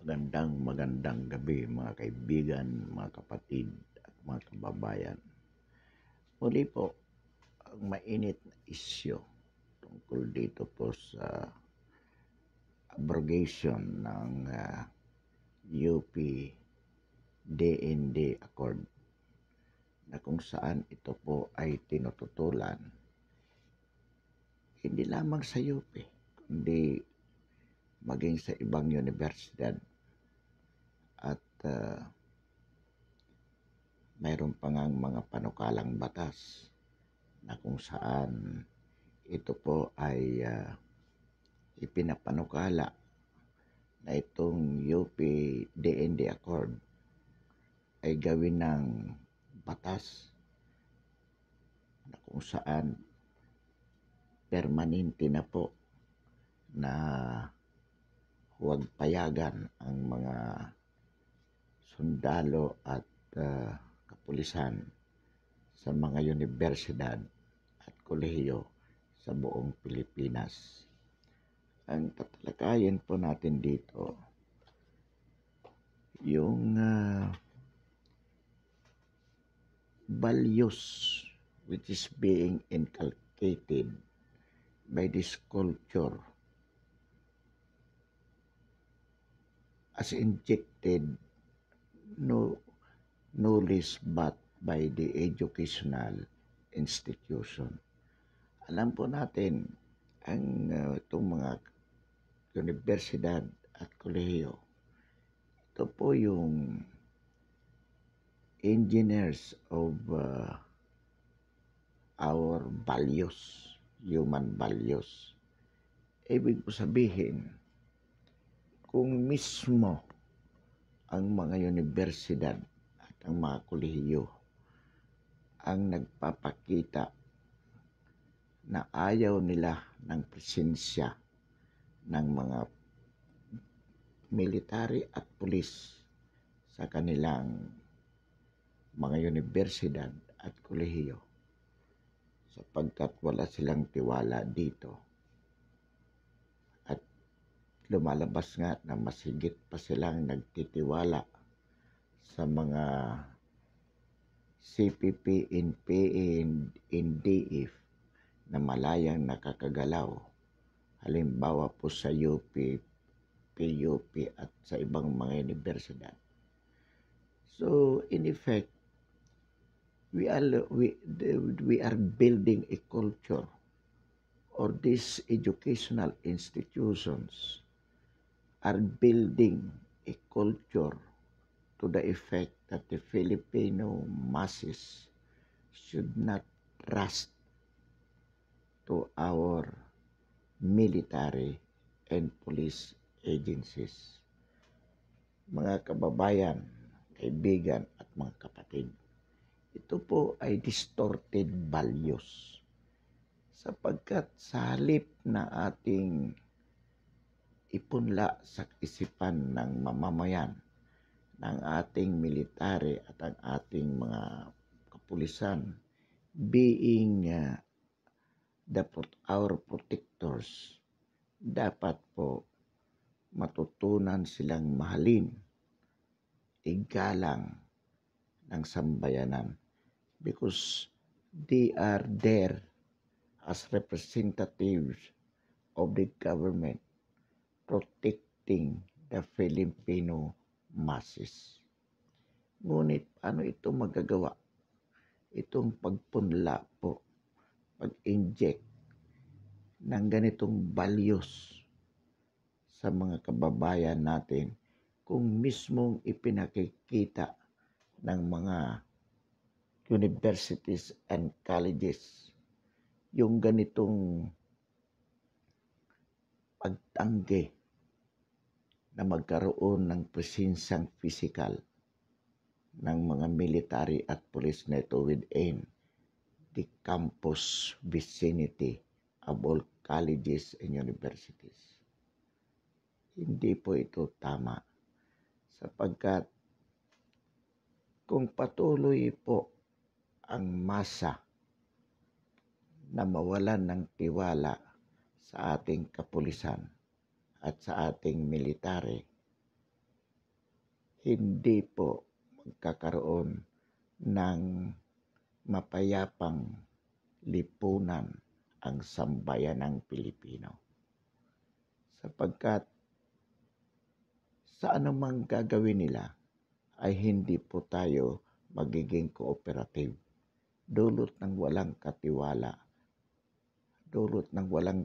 Magandang magandang gabi mga kaibigan, mga kapatid at mga kababayan. Muli po, ang mainit na isyo tungkol dito po sa abrogation ng uh, ah, UP DND Accord na kung saan ito po ay tinututulan hindi lamang sa UP kundi maging sa ibang universidad uh, mayroon pa ngang mga panukalang batas na kung saan ito po ay uh, ipinapanukala na itong UP DND Accord ay gawin ng batas na kung saan permanente na po na huwag payagan ang mga sundalo at uh, kapulisan sa mga universidad at kolehiyo sa buong Pilipinas. Ang tatalakayin po natin dito, yung uh, values which is being inculcated by this culture as injected no, knowledge but by the educational institution. Alam po natin, ang uh, itong mga universidad at kolehiyo, ito po yung engineers of uh, our values, human values. Ibig ko sabihin, kung mismo ang mga universidad at ang mga kolehiyo ang nagpapakita na ayaw nila ng presensya ng mga military at pulis sa kanilang mga universidad at kolehiyo sapagkat wala silang tiwala dito lumalabas nga na mas higit pa silang nagtitiwala sa mga CPP, NPA, and DF na malayang nakakagalaw. Halimbawa po sa UP, PUP at sa ibang mga universidad. So, in effect, we are, we, we are building a culture or these educational institutions are building a culture to the effect that the Filipino masses should not trust to our military and police agencies. Mga kababayan, kaibigan at mga kapatid, ito po ay distorted values sapagkat sa halip na ating ipunla sa isipan ng mamamayan ng ating military at ang ating mga kapulisan being uh, the, our protectors dapat po matutunan silang mahalin igalang ng sambayanan because they are there as representatives of the government protecting the Filipino masses. Ngunit ano ito magagawa? Itong pagpunla po, pag-inject ng ganitong values sa mga kababayan natin kung mismong ipinakikita ng mga universities and colleges yung ganitong pagtanggi na magkaroon ng presensang physical ng mga military at police nito within the campus vicinity of all colleges and universities. Hindi po ito tama sapagkat kung patuloy po ang masa na mawalan ng tiwala sa ating kapulisan at sa ating military, hindi po magkakaroon ng mapayapang lipunan ang sambayan ng Pilipino. Sapagkat sa anumang gagawin nila ay hindi po tayo magiging cooperative. Dulot ng walang katiwala. Dulot ng walang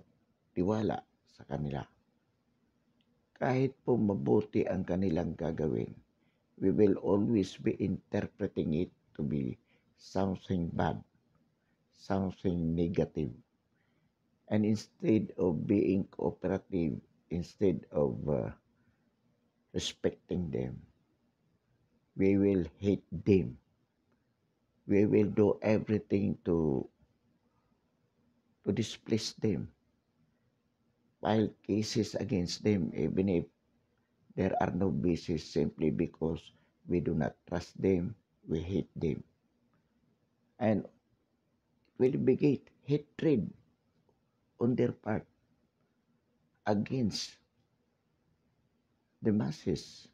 tiwala sa kanila kahit po mabuti ang kanilang gagawin, we will always be interpreting it to be something bad, something negative. And instead of being cooperative, instead of uh, respecting them, we will hate them. We will do everything to to displace them file cases against them even eh, if there are no basis simply because we do not trust them, we hate them. And will beget hatred on their part against the masses.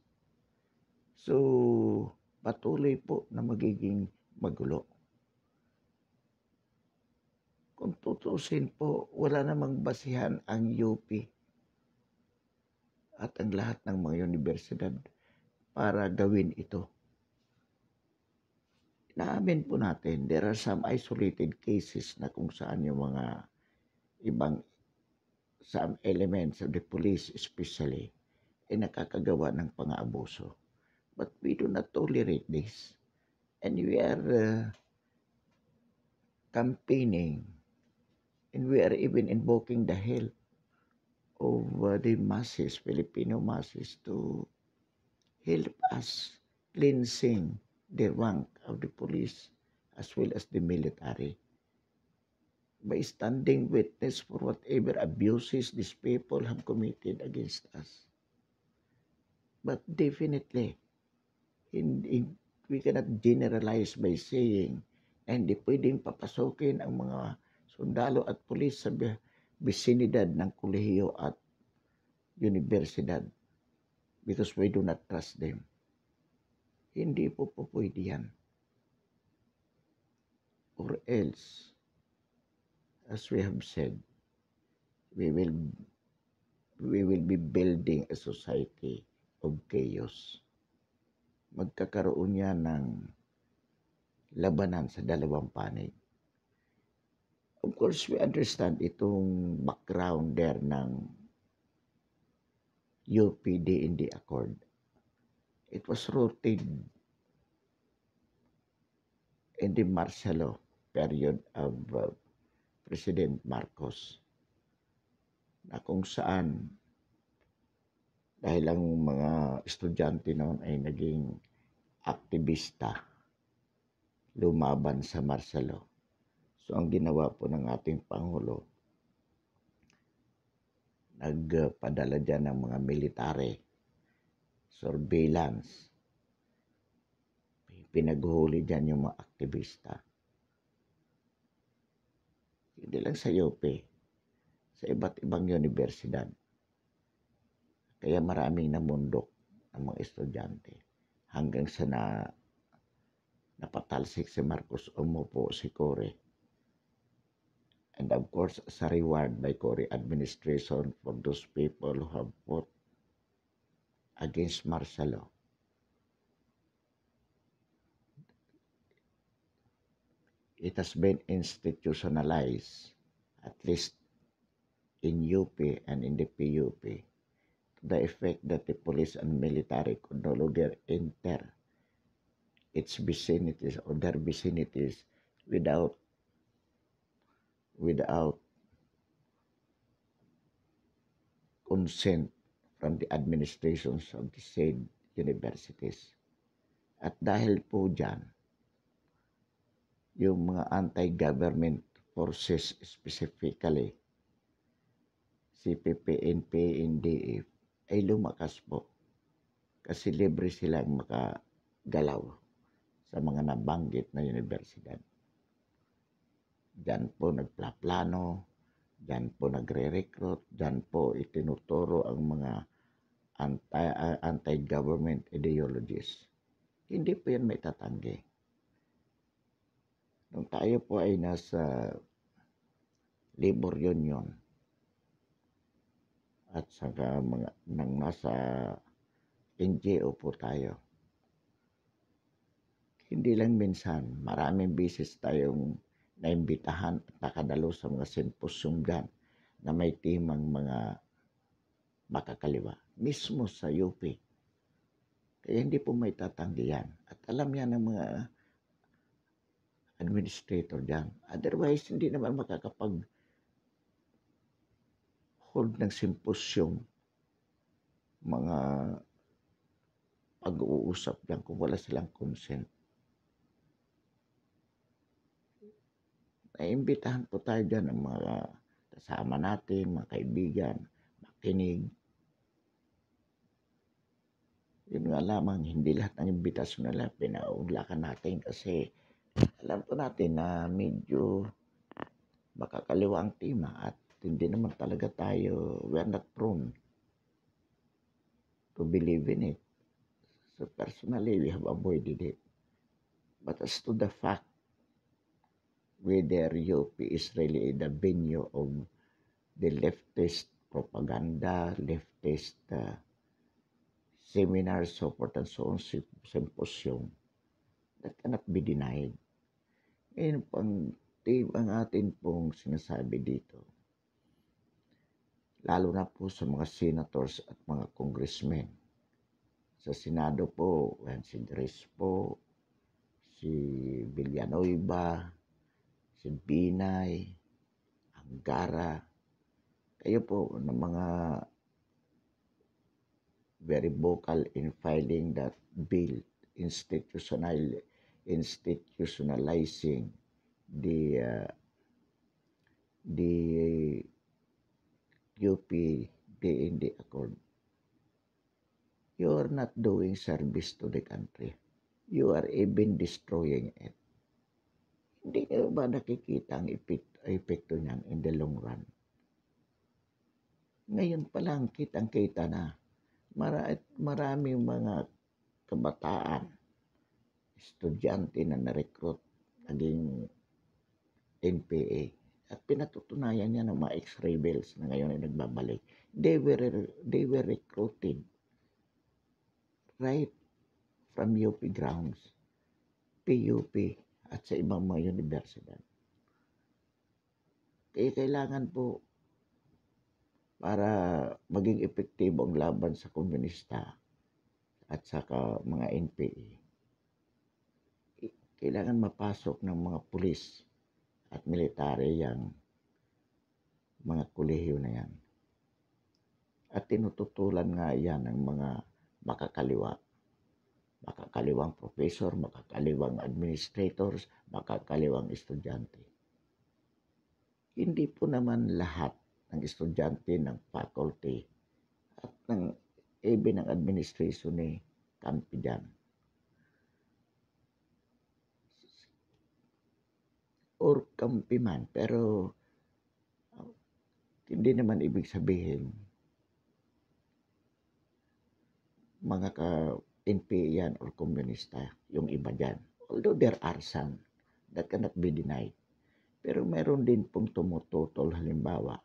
So, patuloy po na magiging magulo. Kung tutusin po, wala namang basihan ang UP at ang lahat ng mga universidad para gawin ito. Inaamin po natin, there are some isolated cases na kung saan yung mga ibang some elements of the police especially ay nakakagawa ng pang-abuso. But we do not tolerate this. And we are uh, campaigning And we are even invoking the help of uh, the masses, Filipino masses, to help us cleansing the rank of the police as well as the military. By standing witness for whatever abuses these people have committed against us. But definitely, in, in, we cannot generalize by saying na hindi pwedeng papasokin ang mga sundalo at pulis sa bisinidad ng kolehiyo at universidad because we do not trust them. Hindi po po pwede yan. Or else, as we have said, we will we will be building a society of chaos. Magkakaroon niya ng labanan sa dalawang panig. Of course, we understand itong background there ng UPD-ND Accord. It was rooted in the Marcelo period of uh, President Marcos na kung saan dahil ang mga estudyante noon ay naging aktivista lumaban sa Marcelo So ang ginawa po ng ating Pangulo, nagpadala dyan ng mga military, surveillance, pinaghuli dyan yung mga aktivista. Hindi lang sa UP, sa iba't ibang universidad. Kaya maraming namundok ang mga estudyante hanggang sa na napatalsik si Marcos Omo po si Core. and of course it's a reward by Korea administration for those people who have fought against martial law. It has been institutionalized, at least in UP and in the PUP, to the effect that the police and military could no longer enter its vicinities or their vicinities without without consent from the administrations of the said universities. At dahil po dyan, yung mga anti-government forces specifically, CPP, and NDF, ay lumakas po kasi libre silang makagalaw sa mga nabanggit na universidad. Diyan po nagplaplano, diyan po nagre-recruit, diyan po itinuturo ang mga anti, uh, anti-government ideologies. Hindi po yan may tatanggi. Nung tayo po ay nasa labor union at saka mga, nang nasa NGO po tayo. Hindi lang minsan, maraming beses tayong na imbitahan at nakadalo sa mga simposyong dyan na may timang mga makakaliwa. Mismo sa UP. Kaya hindi po may tatanggi yan. At alam yan ng mga administrator dyan. Otherwise, hindi naman makakapag hold ng simposyong mga pag-uusap dyan kung wala silang consent. naimbitahan po tayo dyan ng mga kasama natin, mga kaibigan, makinig. Yun nga lamang, hindi lahat ng na lang, pinaulakan natin kasi alam po natin na medyo baka kaliwa ang tema at hindi naman talaga tayo, we are not prone to believe in it. So personally, we have avoided it. But as to the fact whether UP is really the venue of the leftist propaganda, leftist uh, seminars, so forth and so on, symposium. That cannot be denied. Ngayon pang team ang atin pong sinasabi dito, lalo na po sa mga senators at mga congressmen. Sa Senado po, yan si Dres po, si Villanueva, si Binay, ang Gara, kayo po ng mga very vocal in filing that bill institutional institutionalizing the uh, the QPDND accord. You are not doing service to the country. You are even destroying it. Hindi nyo ba nakikita ang epekto, epekto niyan in the long run? Ngayon pa lang kitang-kita na mara, maraming mga kabataan, estudyante na na-recruit naging NPA. At pinatutunayan niya ng mga ex-rebels na ngayon ay nagbabalik. They were, they were recruited right from UP grounds. PUP at sa ibang mga universidad. Kaya kailangan po para maging epektibo ang laban sa komunista at sa mga NPA. Kailangan mapasok ng mga pulis at military yang mga kolehiyo na yan. At tinututulan nga yan ng mga makakaliwa makakaliwang professor, makakaliwang administrators, makakaliwang estudyante. Hindi po naman lahat ng estudyante, ng faculty, at ng even ng administration ni Campi Or Campi pero ah, hindi naman ibig sabihin mga ka NPA yan or komunista, yung iba dyan. Although there are some that cannot be denied. Pero meron din pong tumututol halimbawa.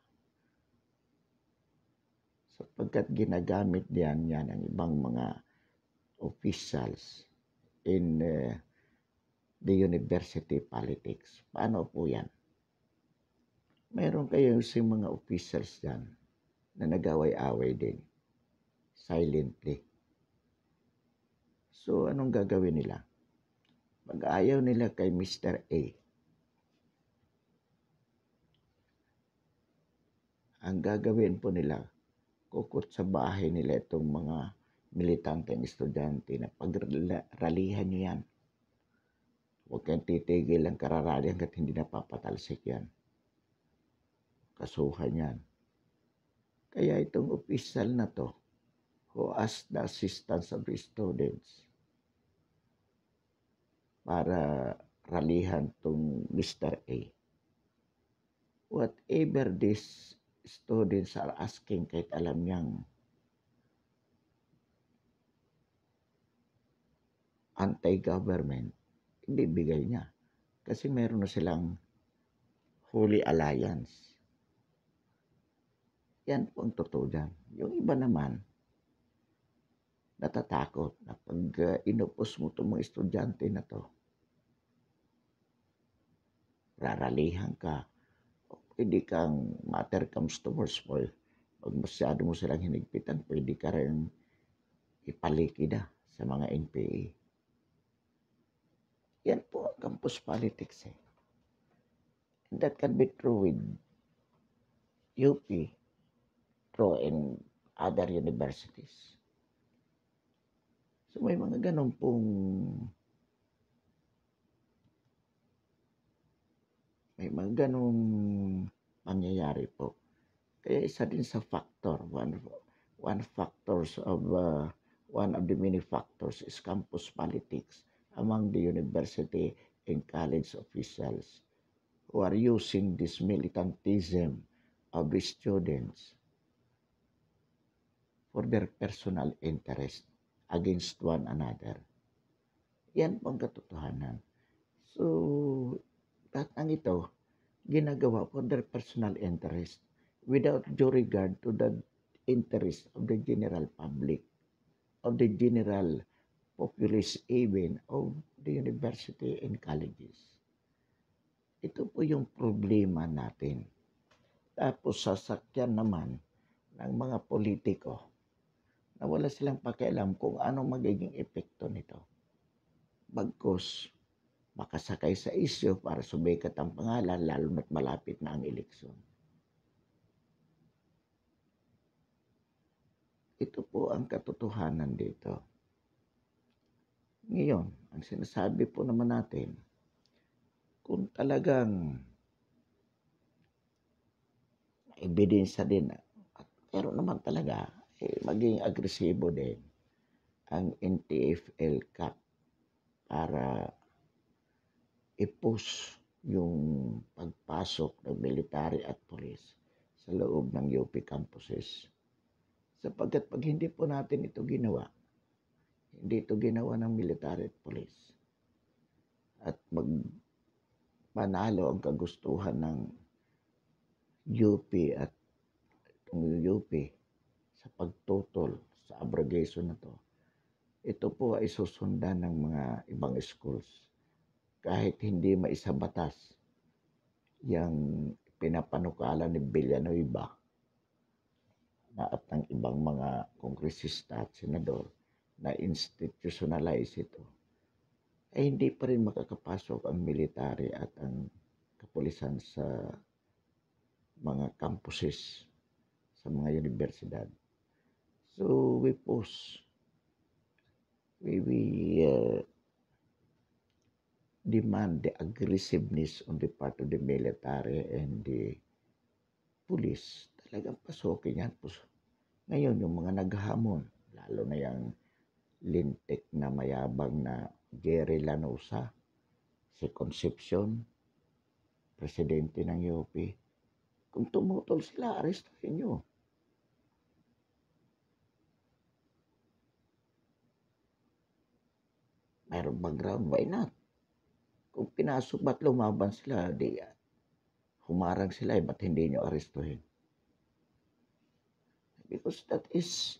Sapagkat ginagamit diyan yan ang ibang mga officials in uh, the university politics. Paano po yan? Meron kayo sa mga officials dyan na nagaway away din silently So, anong gagawin nila? Pag-ayaw nila kay Mr. A. Ang gagawin po nila, kukot sa bahay nila itong mga militanteng estudyante na pagralihan nyo yan. Huwag kang titigil ang kararali hanggat hindi napapatalsik yan. Kasuhan yan. Kaya itong official na to, who asked the assistance of the students, para ralihan tong Mr. A. Whatever this students are asking kahit alam niyang anti-government, ibibigay niya. Kasi meron na silang Holy Alliance. Yan po ang totoo dyan. Yung iba naman, natatakot na pag uh, inupos mo itong mga estudyante na to, raralihan ka, o pwede kang matter comes to worst for Pag masyado mo silang hinigpitan, pwede ka rin ipalikida sa mga NPA. Yan po ang campus politics eh. And that can be true with UP, true in other universities. So may mga ganun pong May mga ganong mangyayari po. Kaya isa din sa factor, one, one factors of, uh, one of the many factors is campus politics among the university and college officials who are using this militantism of the students for their personal interest against one another. Yan po katotohanan. So, at ang ito ginagawa for their personal interest without due regard to the interest of the general public, of the general populace even of the university and colleges. Ito po yung problema natin. Tapos sasakyan naman ng mga politiko na wala silang pakialam kung ano magiging epekto nito. Bagkos, makasakay sa isyo para sumikat ang pangalan lalo na't malapit na ang eleksyon. Ito po ang katotohanan dito. Ngayon, ang sinasabi po naman natin, kung talagang ebidensya din, at pero naman talaga, eh, maging agresibo din ang NTFL Cup para i-push yung pagpasok ng military at police sa loob ng UP campuses. Sapagkat pag hindi po natin ito ginawa, hindi ito ginawa ng military at police, at magpanalo ang kagustuhan ng UP at ng UP sa pagtutol sa abrogation na to, ito po ay susundan ng mga ibang schools kahit hindi maisabatas yung pinapanukala ni Villanueva na at ng ibang mga kongresista at senador na institutionalize ito, ay hindi pa rin makakapasok ang military at ang kapulisan sa mga campuses, sa mga universidad. So, we post. We, we uh, demand the aggressiveness on the part of the military and the police. Talagang pasokin yan. Ngayon, yung mga naghahamon, lalo na yung lintik na mayabang na Jerry Lanosa, si Concepcion, presidente ng UP, kung tumutol sila, arestuhin nyo. Mayroong background, why not? Kung pinasok ba't lumaban sila, di ah, humarang sila eh, ba't hindi nyo arestuhin? Because that is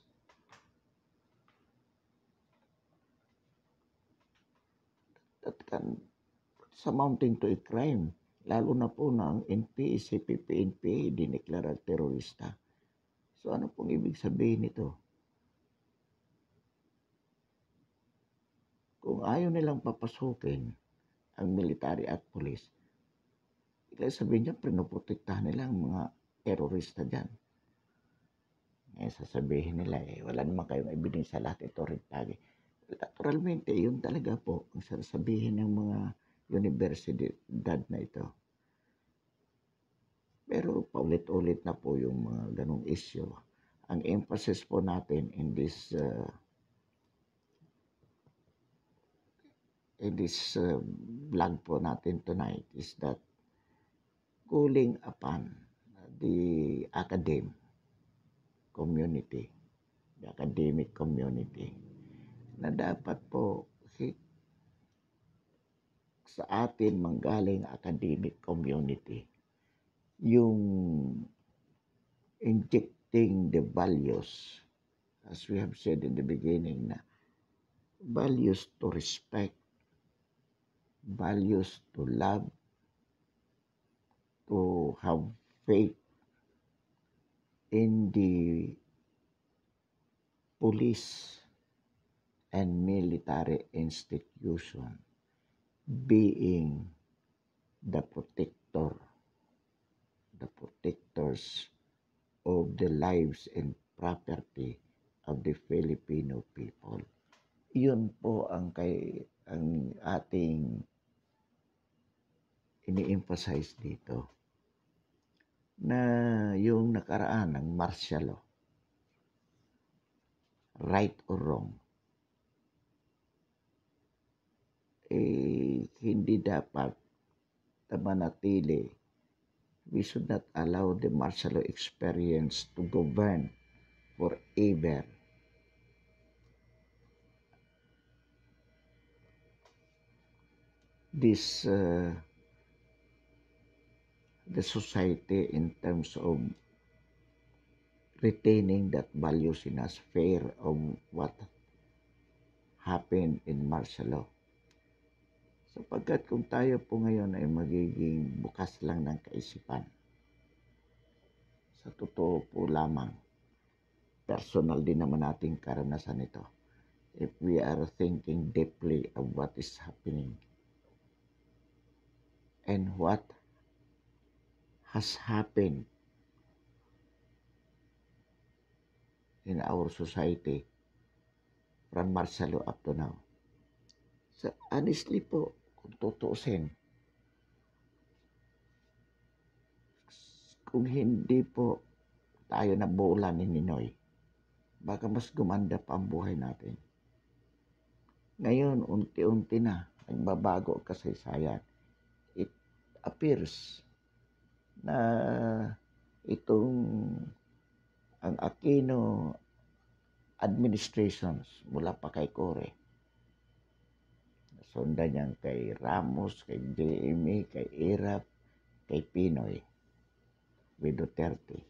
that can sa to a crime. Lalo na po na ang NPA, CPP, NPA, dineklara terorista. So ano pong ibig sabihin nito? Kung ayaw nilang papasukin, ang military at police. Kaya sabihin niya, pinoprotektahan nila ang mga terorista dyan. Ngayon eh, sasabihin nila, eh, wala naman kayong ebidensya lahat ito red tag. Naturalmente, yun talaga po ang sasabihin ng mga universidad na ito. Pero paulit-ulit na po yung mga ganong issue. Ang emphasis po natin in this uh, in this uh, vlog po natin tonight is that cooling upon the academic community, the academic community, na dapat po sa atin manggaling academic community, yung injecting the values, as we have said in the beginning na, values to respect, values, to love, to have faith in the police and military institution being the protector, the protectors of the lives and property of the Filipino people. yun po ang kay ang ating ini-emphasize dito na yung nakaraan ng martial law, right or wrong, eh, hindi dapat na manatili. We should not allow the martial law experience to govern forever. This uh, the society in terms of retaining that values in us fair of what happened in martial law. Sapagkat kung tayo po ngayon ay magiging bukas lang ng kaisipan, sa totoo po lamang, personal din naman nating karanasan ito. If we are thinking deeply of what is happening and what has happened in our society from Marcelo up to now. So, honestly po, kung tutuusin, kung hindi po tayo nabuulan ni Ninoy, baka mas gumanda pa ang buhay natin. Ngayon, unti-unti na, nagbabago kasaysayan. It appears na itong ang Aquino administrations mula pa kay Core. Nasundan niyan kay Ramos, kay JMA, kay Irap, kay Pinoy, with Duterte.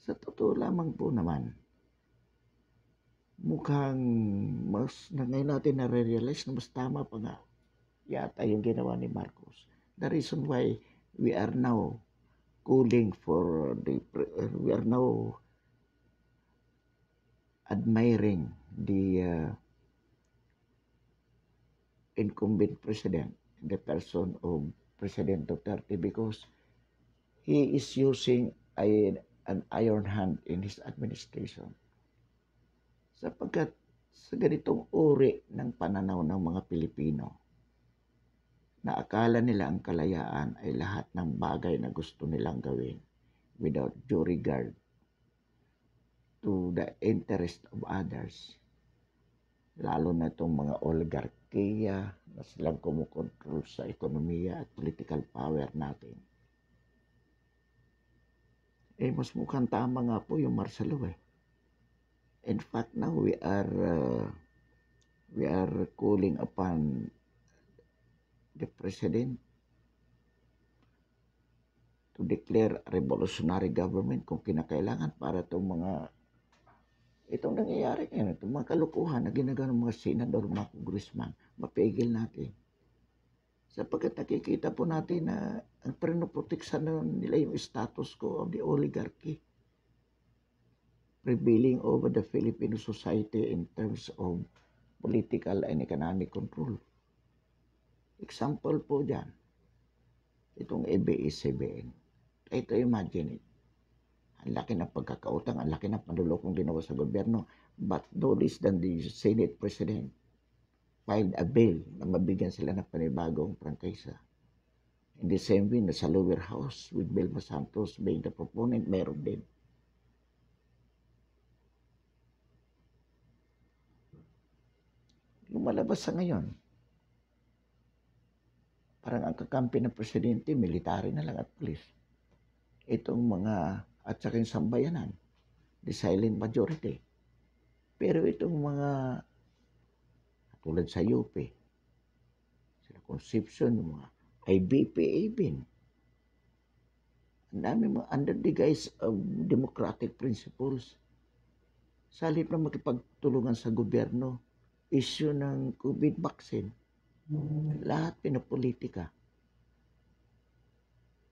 Sa totoo lamang po naman, mukhang mas na ngayon natin na-realize na mas tama pa nga yata yung ginawa ni Marcos. The reason why we are now calling for the uh, we are now admiring the uh, incumbent president the person of President Duterte because he is using a, an iron hand in his administration. Sapagkat sa ganitong uri ng pananaw ng mga Pilipino, na akala nila ang kalayaan ay lahat ng bagay na gusto nilang gawin without due regard to the interest of others. Lalo na itong mga oligarkiya na silang kumukontrol sa ekonomiya at political power natin. Eh, mas mukhang tama nga po yung Marcelo eh. In fact, now we are uh, we are calling upon the president to declare a revolutionary government kung kinakailangan para itong mga itong nangyayari ngayon, itong mga kalukuhan na ginagawa ng mga senador, mga congressman, mapigil natin. Sapagkat nakikita po natin na ang pinoproteksan na nila yung status ko of the oligarchy prevailing over the Filipino society in terms of political and economic control. Example po dyan, itong abs 7 Try imagine it. Ang laki ng pagkakautang, ang laki ng panlulokong ginawa sa gobyerno. But no less than the Senate President filed a bill na mabigyan sila ng panibagong prangkaysa. In the same way, nasa lower house with Bill Santos being the proponent, meron din. Lumalabas sa ngayon, parang ang kakampi ng presidente, military na lang at pulis. Itong mga at saka yung sambayanan, the silent majority. Pero itong mga tulad sa UP, sila conception yung mga IBP, ABIN, ang dami mga under the guise of democratic principles. Sa halip na makipagtulungan sa gobyerno, issue ng COVID vaccine, lahat pinupolitika.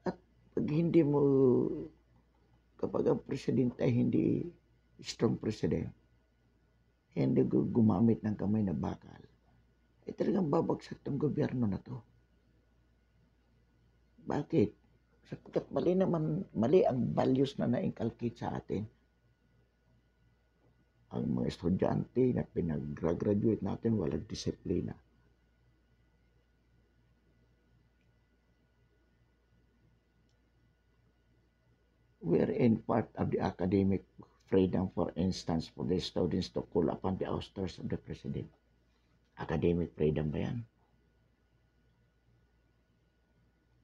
At pag hindi mo, kapag ang presidente ay hindi strong president, hindi gumamit ng kamay na bakal, ay talagang babagsak ng gobyerno na to. Bakit? Sapagkat mali naman, mali ang values na na-inculcate sa atin. Ang mga estudyante na pinag-graduate natin walang disiplina. wherein part of the academic freedom, for instance, for the students to call upon the austers of the president. Academic freedom ba yan?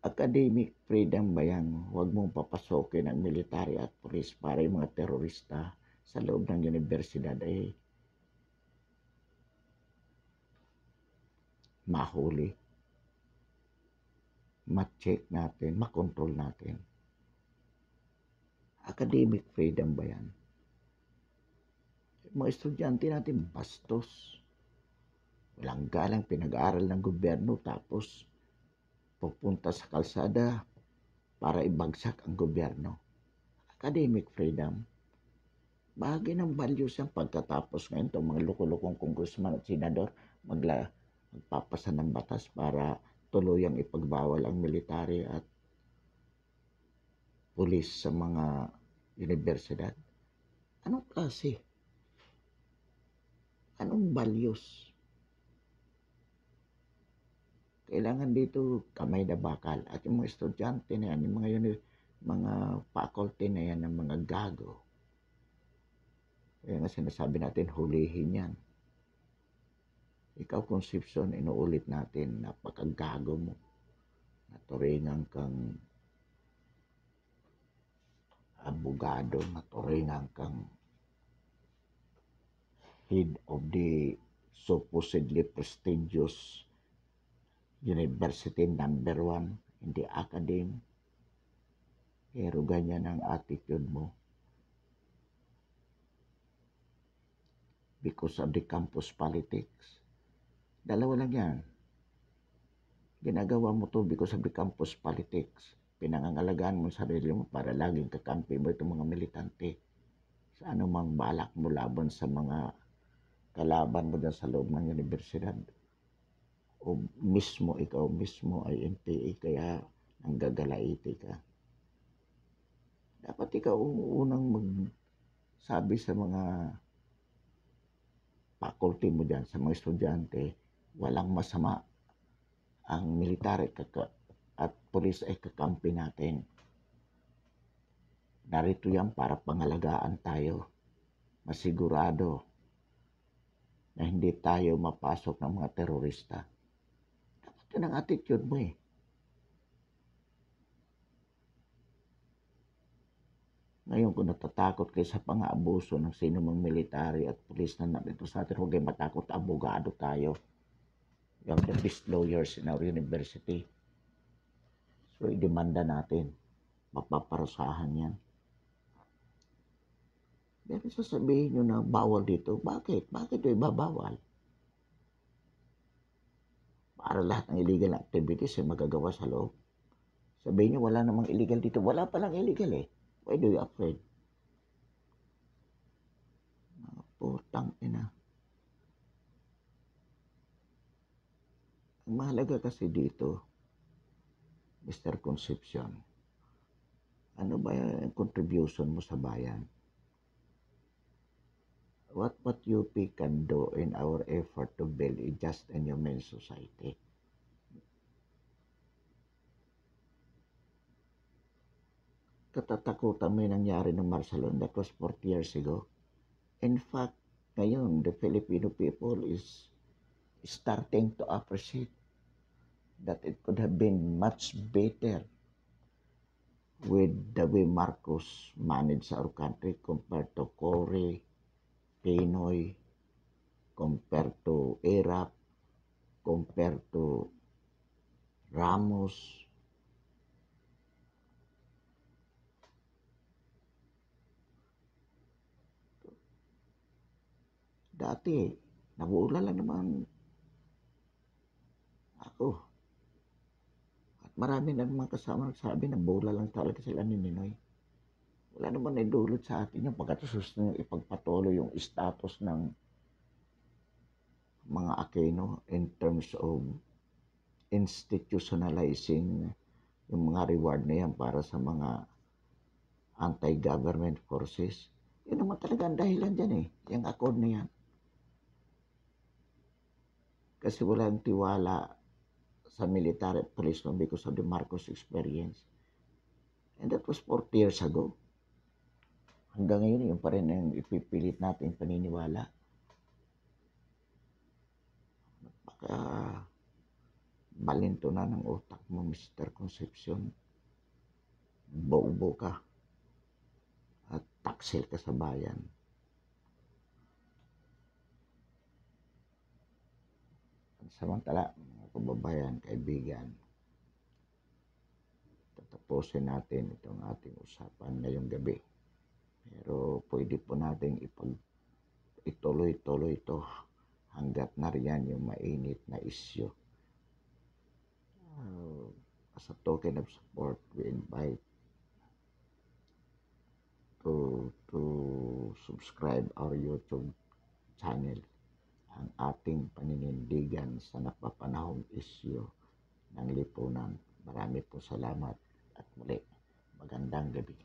Academic freedom ba yan? Huwag mong papasokin ang military at police para yung mga terorista sa loob ng universidad ay mahuli. Ma-check natin, makontrol natin. Academic freedom ba yan? Mga estudyante natin, bastos. Walang galang pinag-aaral ng gobyerno tapos pupunta sa kalsada para ibagsak ang gobyerno. Academic freedom. Bahagi ng values ang pagkatapos ngayon itong mga lukulukong kongresman at senador magla, magpapasa ng batas para tuluyang ipagbawal ang military at pulis sa mga universidad? Anong klase? Anong values? Kailangan dito kamay na bakal. At yung mga estudyante na yan, yung mga, yun, mga faculty na yan, ng mga gago. Kaya nga sinasabi natin, hulihin yan. Ikaw, Concepcion, inuulit natin, napakagago mo. Naturingan kang abogado nga turingan kang head of the supposedly prestigious university number one in the academy. Pero ganyan ang attitude mo. Because of the campus politics. Dalawa lang yan. Ginagawa mo to because of the campus politics pinangangalagaan mo sarili mo para laging kakampi mo itong mga militante sa anumang balak mo laban sa mga kalaban mo dyan sa loob ng universidad o mismo ikaw mismo ay NPA kaya ang gagalaiti ka. Dapat ikaw unang sabi sa mga faculty mo dyan, sa mga estudyante, walang masama ang military kaka at pulis ay kakampi natin. Narito yan para pangalagaan tayo. Masigurado na hindi tayo mapasok ng mga terorista. Dapat yun ang attitude mo eh. Ngayon kung natatakot kayo sa pang-aabuso ng sino mang military at pulis na narito sa atin, huwag kayo matakot, abogado tayo. You are the best lawyers in our university. So, i-demanda natin. Mapaparusahan yan. Pero sasabihin nyo na bawal dito. Bakit? Bakit ito ibabawal? Para lahat ng illegal activities ay magagawa sa loob. Sabihin nyo, wala namang illegal dito. Wala palang illegal eh. Why do you afraid? Mga putang ina. Mahalaga kasi dito, Mr. Concepcion, ano ba yung contribution mo sa bayan? What what UP can do in our effort to build a just and humane society? Katatakutan may nangyari ng Marcelon that was 40 years ago. In fact, ngayon, the Filipino people is starting to appreciate that it could have been much better with the way Marcos managed our country compared kasama nagsabi na bola lang talaga sila ni Ninoy. Wala naman naidulot sa atin yung pagkatasus na ipagpatuloy yung status ng mga Aquino in terms of institutionalizing yung mga reward na yan para sa mga anti-government forces. Yun naman talaga ang dahilan dyan eh, yung accord na yan. Kasi walang tiwala sa military prison because of the Marcos experience. And that was 40 years ago. Hanggang ngayon, yun pa rin ang ipipilit natin paniniwala. Baka balinto na ng utak mo, Mr. Concepcion. Bobo ka. At taksil ka sa bayan. Samantala, mga kababayan, kaibigan, tatapusin natin itong ating usapan ngayong gabi. Pero pwede po nating ipag ituloy-tuloy ito hanggat nariyan yung mainit na isyo. Uh, ah, as a token of support, we invite to to subscribe our YouTube channel ang ating paninindigan sa napapanahong isyo ng lipunan. Marami po salamat at muli magandang gabi.